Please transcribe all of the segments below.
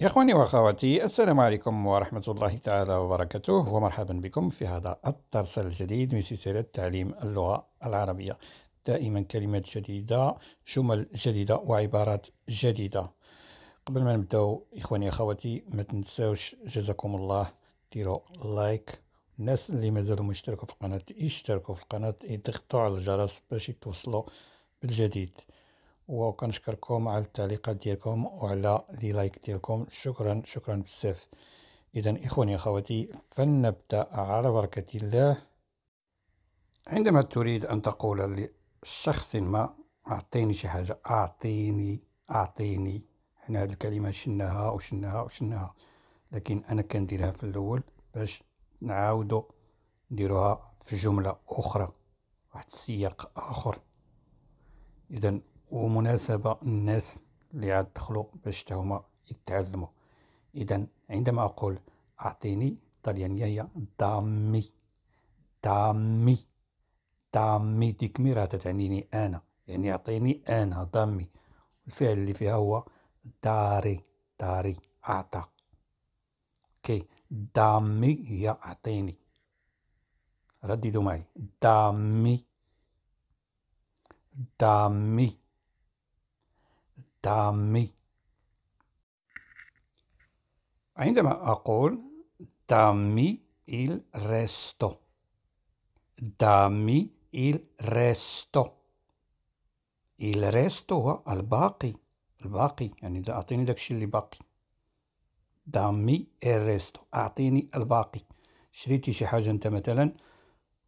يا اخواني واخواتي السلام عليكم ورحمه الله تعالى وبركاته ومرحبا بكم في هذا الدرس الجديد من سلسله تعليم اللغه العربيه دائما كلمات جديده جمل جديده وعبارات جديده قبل ما نبداو اخواني اخواتي ما تنساوش جزاكم الله ديروا لايك الناس اللي مازالوا مشتركوا في القناه اشتركوا في القناه ضغطوا على الجرس باش يتوصلوا بالجديد وكنشكركم على التعليقات ديالكم وعلى لي لايك ديالكم شكرا شكرا بزاف اذا اخواني اخواتي فلنبدا على بركه الله عندما تريد ان تقول لشخص ما اعطيني شي حاجه اعطيني اعطيني حنا هاد الكلمه شناها وشناها وشناها لكن انا كنديرها في الاول باش نعاودو نديروها في جمله اخرى واحد السياق اخر اذا ومناسبة الناس اللي عاد دخلوا باش هما يتعلموا اذا عندما اقول اعطيني الطليانية هي دامي دامي دامي ديك راه تتعنيني انا يعني اعطيني انا دامي الفعل اللي فيها هو داري داري اعطى اوكي دامي هي اعطيني رددوا معي دامي دامي تامي عندما أقول تامي il resto دامي il resto il resto هو الباقي الباقي يعني إذا أعطيني داكشي الشيء اللي باقي دامي il resto أعطيني الباقي شريتي شي حاجة أنت مثلا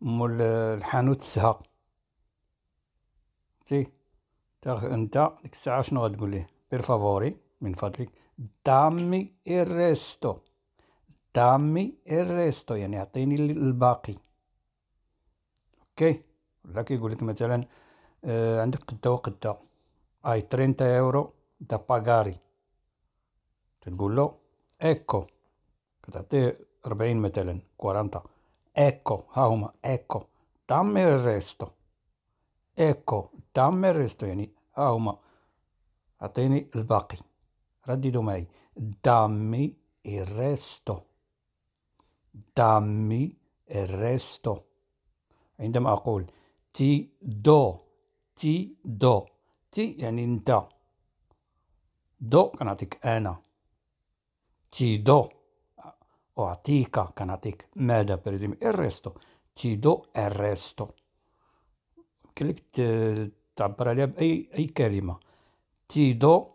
مول الحانوت سها تي تا انت ديك الساعه شنو غتقول ليه بير فافوري من فضلك دامي الريستو دامي الريستو يعني اعطيني الباقي اوكي ولا كيقول لك مثلا آه عندك قدا وقدا اي 30 يورو دا باغاري تقول له ايكو كتعطيه 40 مثلا 40 ايكو ها هما ايكو دامي الريستو ecco دمر الرستوياني ها هما اعطيني الباقي رددوا معي dammi il resto dammi il resto عندما أقول ti do ti do تي يعني انت دو كنعطيك انا تي دو اعطيك كنعطيك ماذا بريزيم الريستو تي دو الريستو كلك تعبر عليها باي اي كلمه تي دو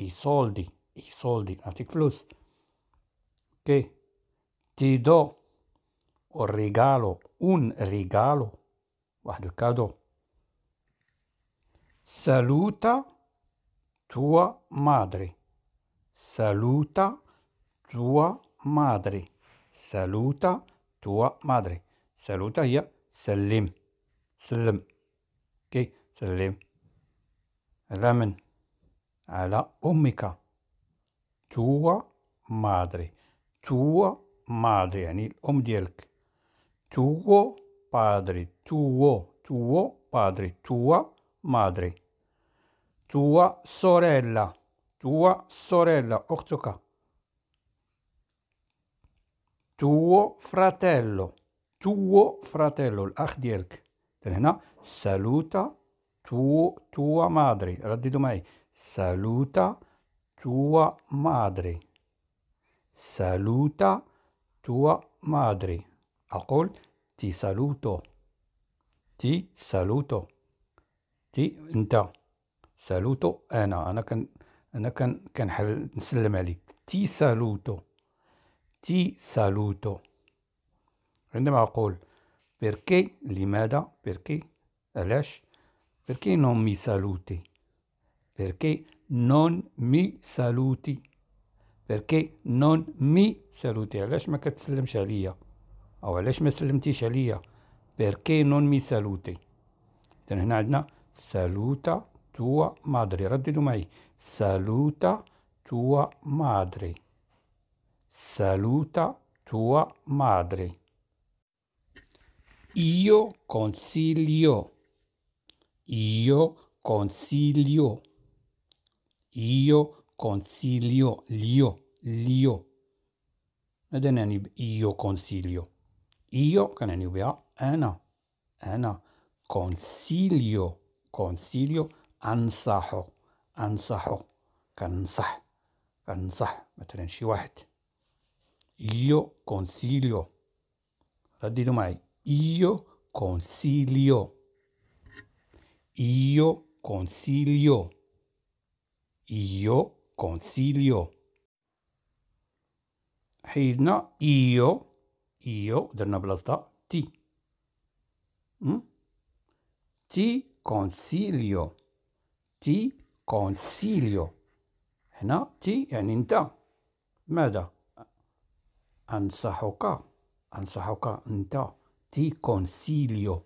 i soldi i soldi anzi flus ok ti do un regalo un regalo واحد الكادو saluta tua madre saluta tua madre saluta tua madre saluta هي سلم سلم كي سلم على من على أمك توا مادري توا مادري يعني الأم ديالك توا بادري توا توا بادري توا مادري توا سوريلا توا سوريلا أختك tuo فراتيلو tuo فراتيلو الاخ ديالك هنا saluta تو tua madre رددوا معي saluta تو مادري saluta تو مادري أقول تي سالوتو تي سالوتو تي انت سالوتو انا انا كن انا كن كنحل نسلم عليك تي سالوتو تي سالوتو عندما اقول بيركي لماذا بيركي Alesh, perché non mi saluti? Perché non mi saluti? perché non mi saluti علاش ما كتسلمش عليا او علاش ما سلمتيش عليا perché non mi saluti اذا هنا عندنا saluta tua madre رددوا معي saluta tua madre saluta tua madre io consiglio Io consiglio. Io consiglio. Lio. Lio. ماذا نعني بإيو كونسيليو؟ إيو كنعني بها أنا أنا كونسيليو كونسيليو أنصحه أنصحه كنصح كنصح مثلا شي واحد إيو كونسيليو رددوا معي إيو كونسيليو Io consiglio. Io consiglio. حيدنا إيو إيو درنا بلاصتها تي تي كونسيليو تي كونسيليو هنا تي يعني أنت ماذا أنصحك أنصحك أنت تي كونسيليو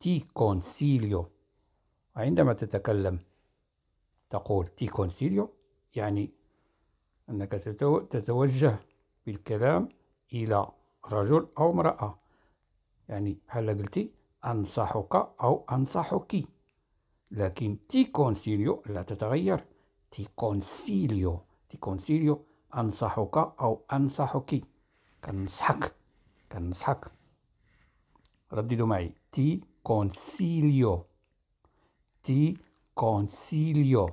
تي كونسيليو وعندما تتكلم تقول تي كونسيليو يعني أنك تتوجه بالكلام إلى رجل أو امرأة يعني هل قلتي أنصحك أو أنصحك لكن تي كونسيليو لا تتغير تي كونسيليو تي كونسيليو أنصحك أو أنصحك كنصحك كنصحك رددوا معي تي كونسيليو ti consiglio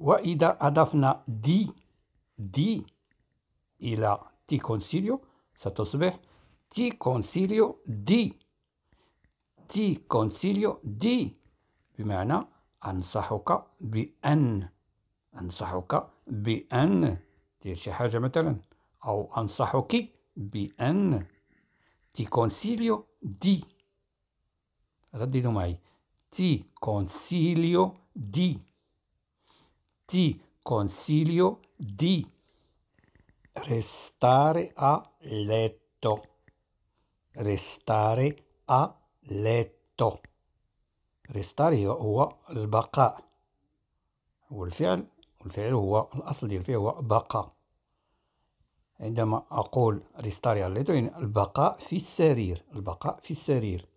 وإذا أضفنا دي دي إلى تي كونسيليو ستصبح تي كونسيليو دي تي كونسيليو دي بمعنى أنصحك بأن أنصحك بأن دير شي حاجة مثلا أو أنصحك بأن تي كونسيليو دي Raddito mai. Ti consiglio di. Ti consiglio di restare a letto. Restare a letto. restare هو البقاء هو الفعل والفعل هو الأصل ديال فيه هو بقاء عندما أقول ريستاري عليتو يعني البقاء في السرير البقاء في السرير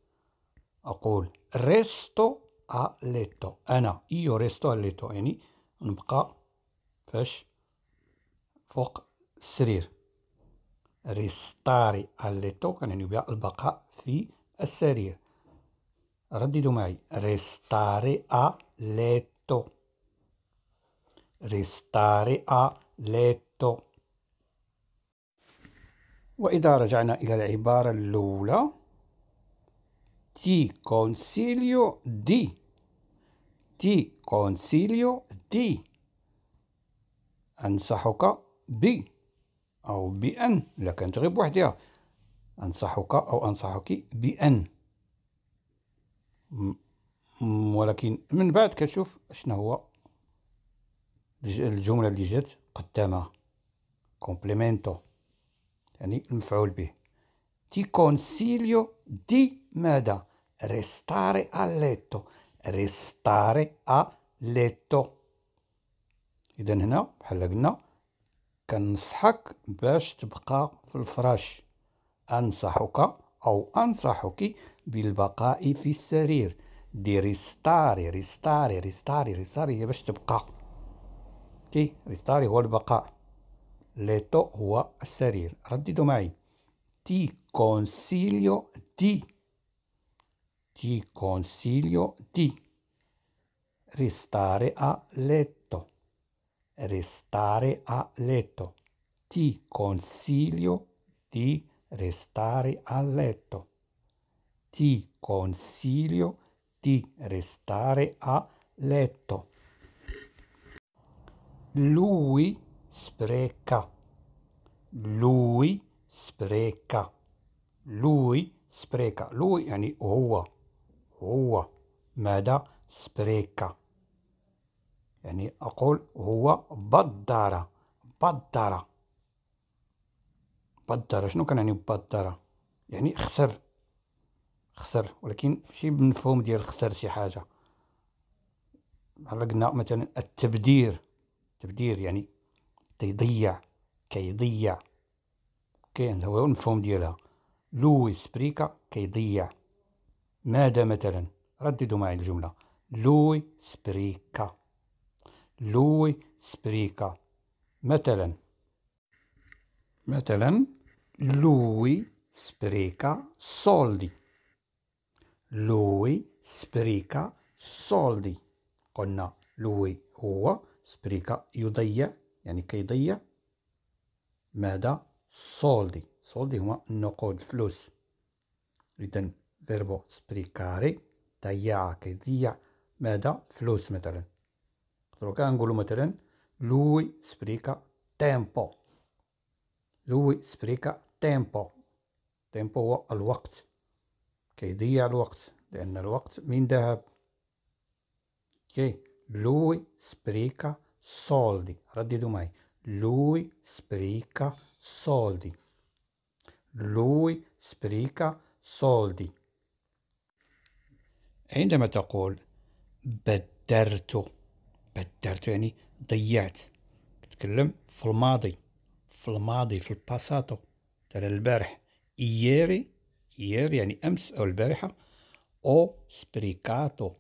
أقول ريستو أ ليتو أنا إيو ريستو أ ليتو يعني نبقى فاش فوق السرير ريستاري أليتو كان كنعني بها البقاء في السرير رددوا معي ريستاري أ ليتو ريستاري أ ليتو وإذا رجعنا إلى العبارة الأولى Ti consiglio di. Ti consiglio di. أنصحك ب أو بأن إلا كانت غير بوحدها أنصحك أو أنصحك بأن ولكن من بعد كتشوف شنو هو الجملة اللي جات قدامها كومبليمنتو يعني المفعول به تي كونسيليو دي ماذا restare a letto restare a letto اذا هنا بحال قلنا كنصحك باش تبقى في الفراش انصحك او انصحك بالبقاء في السرير دي ريستاري ريستاري ريستاري ريستاري هي باش تبقى كي ريستاري هو البقاء ليتو هو السرير رددوا معي تي كونسيليو دي ti consiglio di restare a letto, restare a letto, ti consiglio di restare a letto, ti consiglio di restare a letto. Lui spreca, lui spreca, lui spreca, lui يعني هو هو ماذا سبريكا يعني أقول هو بدر بدر بدر شنو كان يعني بدر يعني خسر خسر ولكن ماشي بمفهوم ديال خسر شي حاجه بحال قلنا مثلا التبدير التبدير يعني تيضيع كيضيع كاين هو المفهوم ديالها لويس بريكا كيضيع ماذا مثلا رددوا معي الجملة لوي سبريكا لوي سبريكا مثلا مثلا لوي سبريكا سولدي لوي سبريكا سولدي قلنا لوي هو سبريكا يضيع يعني كيضيع ماذا سولدي سولدي هما النقود الفلوس إذن verbo sprecare, che dia, meda flus meteren. Rectangolul meteren, lui spreca tempo. Lui spreca tempo. tempo al هو الوقت كيضيع الوقت لأن الوقت من ذهب Che lui spreca soldi رددوا معي lui spreca soldi lui spreca soldi عندما تقول بدرت بدرت يعني ضيعت تتكلم في الماضي في الماضي في الباساتو ترى البارح ييري ييري يعني أمس أو البارحة أو سبريكاتو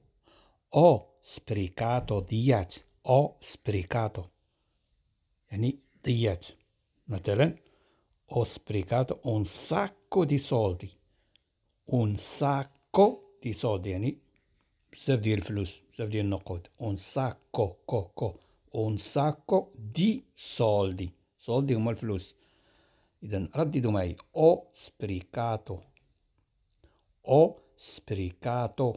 أو سبريكاتو ضيعت أو سبريكاتو يعني ضيعت مثلا او سبريكاتو اون ساكو دي سولدي اون ساكو دي سولدي يعني بزاف ديال الفلوس بزاف ديال النقود اون ساكو كو كو اون ساكو دي سولدي سولدي هما الفلوس اذا رددوا معي او سبريكاتو او سبريكاتو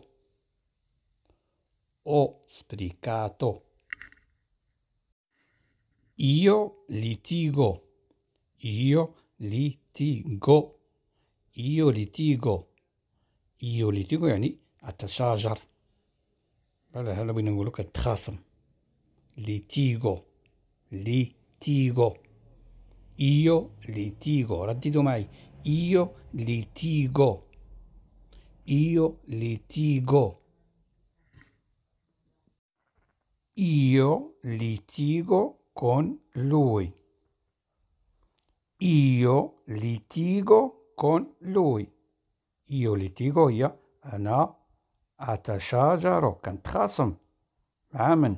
ho sprecato. Io litigo. Io litigo. Io litigo. Io litigo yani ataşajar. هذا هذا بغينا نقولو كتخاصم لي تيغو إيو تيغو رددوا معي إيو تيغو إيو ليتيغو Io litigo con lui. Io litigo كون لوي Io litigo io. أنا أتشاجر كنتخاصم مع من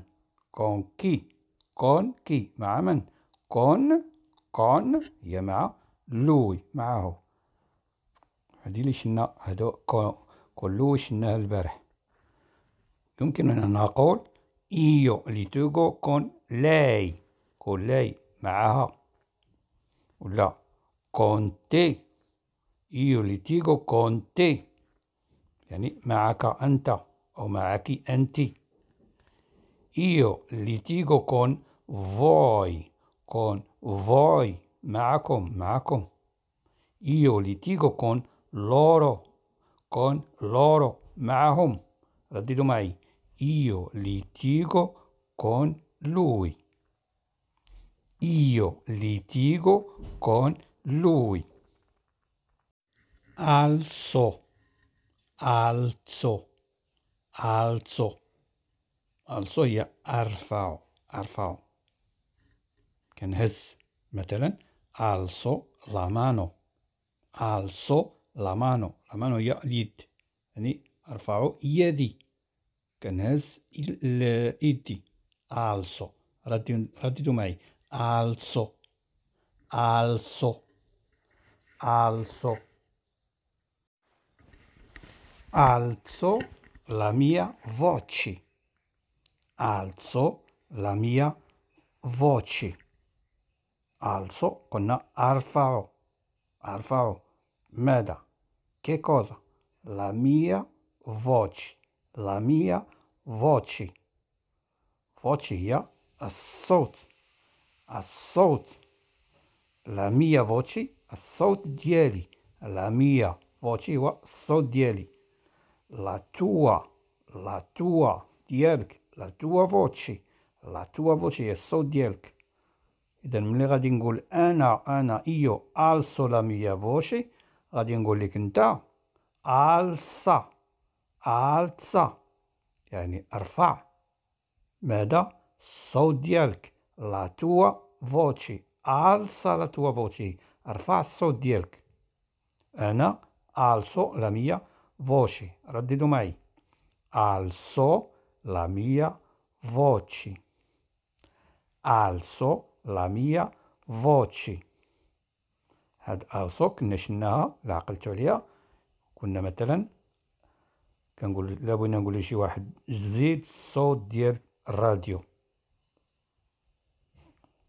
كون كي كون كي مع من كون كون هي مع لوي معه هذه اللي شنا هادو كون لوي شناها البارح يمكن أن نقول إيو لتوغو كون لاي كون لاي معها ولا كونتي إيو لتيغو كونتي يعني معك أنت أو معك أنت io litigo con voi con voi معكم معكم io litigo con loro con loro معهم رددوا معي io litigo con lui io litigo con lui alzo alzo, alzo alzò هي أرفع, أرفع. كنهز مثلا alzo la mano, alzo la mano, la mano هي اليد يعني أرفع يدي il iti, alzo رددوا معي alzo alzo alzo Alzo la mia voce. Alzo la mia voce. Alzo con alfaro. Alfaro. Meda. Che cosa? La mia voce. La mia voce. Voce hier assault. Assault. La mia voce assault dieli. La mia voce wa assault dieli. la tua, la tua ديالك لا توا فوتشي لا توا فوتشي هي الصوت ديالك اذا ملي غادي نقول انا انا ايو السو لا ميا فوشي غادي نقول لك انت السا السا يعني ارفع ماذا الصوت ديالك لا توا فوتشي السا لا توا فوتشي ارفع الصوت ديالك انا السو لا ميا voci رددوا معي alzo la mia voci alzo la mia voci هاد السو كنا شناها لا عقلتو عليها كنا مثلا كنقول لا بغينا نقول لشي واحد زيد الصوت ديال الراديو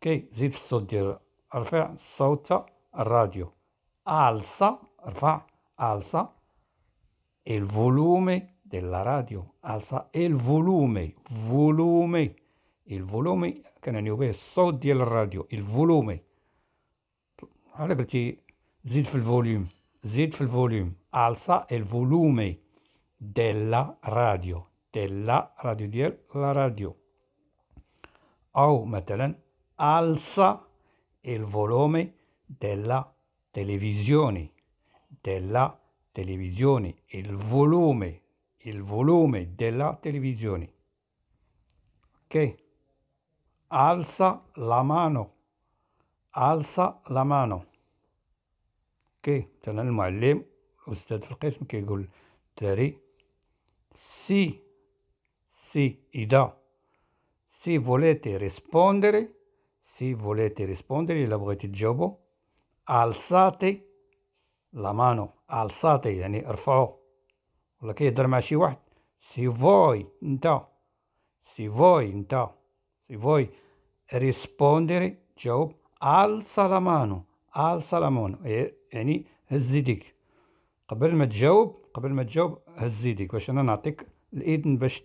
كي زيد الصوت ديال ارفع صوت الراديو الصا ارفع الصا e il volume della radio, alza il volume, volume, il volume che non è صوت ديال الراديو الفولومي على قلتي زيد في volume زيد في الفوليوم alza il volume della radio della radio di la radio o oh, مثلا alza il volume della televisione della televisione il volume, il volume della televisione. Ok? Alza la mano. Alza la mano. مانو اوكي مثلا المعلم استاذ che كيقول Tari, سي سي ida. Se volete rispondere se volete rispondere الا بغيتي تجاوبوا alzate لا مانو الساتي يعني ارفعو ولا كيهضر مع شي واحد سي فوي انت سي فوي انت سي فوي ريسبوندري جاوب على سلامانو على السا إيه، يعني هز يديك قبل ما تجاوب قبل ما تجاوب هز يديك باش انا نعطيك الاذن باش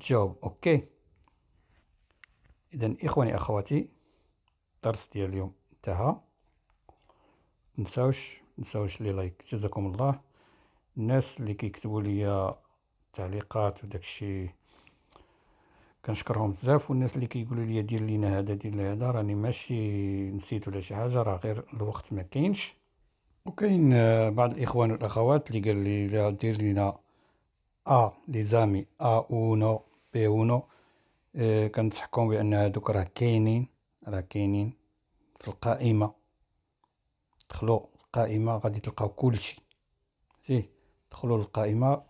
تجاوب اوكي اذا اخواني اخواتي الدرس ديال اليوم انتهى متنساوش تنساوش لي لايك جزاكم الله الناس اللي كيكتبوا لي تعليقات وداكشي كنشكرهم بزاف والناس اللي كيقولوا لي دير لينا هذا دير لي هذا راني ماشي نسيت ولا شي حاجه راه غير الوقت ما كاينش وكاين آه، بعض الاخوان والاخوات اللي قال لي دير لينا ا آه لي زامي ا آه اونو بي اونو آه كنصحكم بان هادوك راه كاينين راه كاينين في القائمه دخلوا القائمه غادي تلقاو كلشي شي دخلوا للقائمه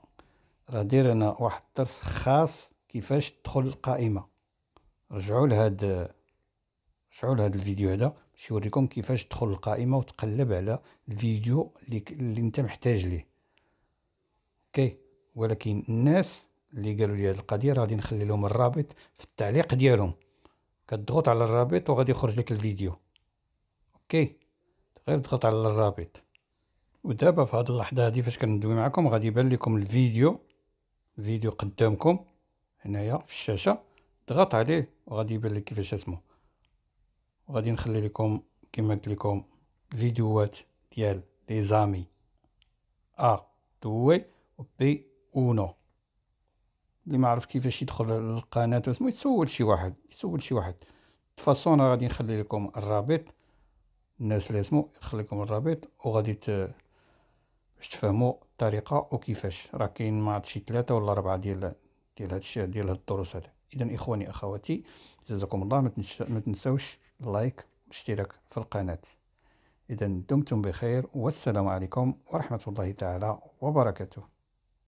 راه داير انا واحد الدرس خاص كيفاش تدخل القائمه رجعوا لهاد رجعوا لهاد الفيديو هذا باش يوريكم كيفاش تدخل القائمه وتقلب على الفيديو اللي, ك... اللي انت محتاج ليه اوكي ولكن الناس اللي قالوا لي هذه القضيه غادي نخلي لهم الرابط في التعليق ديالهم كتضغط على الرابط وغادي يخرج لك الفيديو اوكي غير تضغط على الرابط ودابا في هاد اللحظه هادي فاش كندوي معكم غادي يبان لكم الفيديو فيديو قدامكم هنايا في الشاشه ضغط عليه وغادي يبان لك كيفاش اسمه وغادي نخلي لكم كما قلت لكم فيديوهات ديال لي زامي ا دوي و بي اونو اللي ما عرف كيفاش يدخل للقناه واسمو يسول شي واحد يسول شي واحد تفاصون غادي نخلي لكم الرابط الناس اللي اسمو لكم الرابط وغادي باش تفهموا الطريقه وكيفاش راه كاين ما شي ثلاثه ولا اربعه ديال ديال هادشي ديال هاد الدروس هذا اذا اخواني اخواتي جزاكم الله ما تنساوش اللايك والاشتراك في القناه اذا دمتم بخير والسلام عليكم ورحمه الله تعالى وبركاته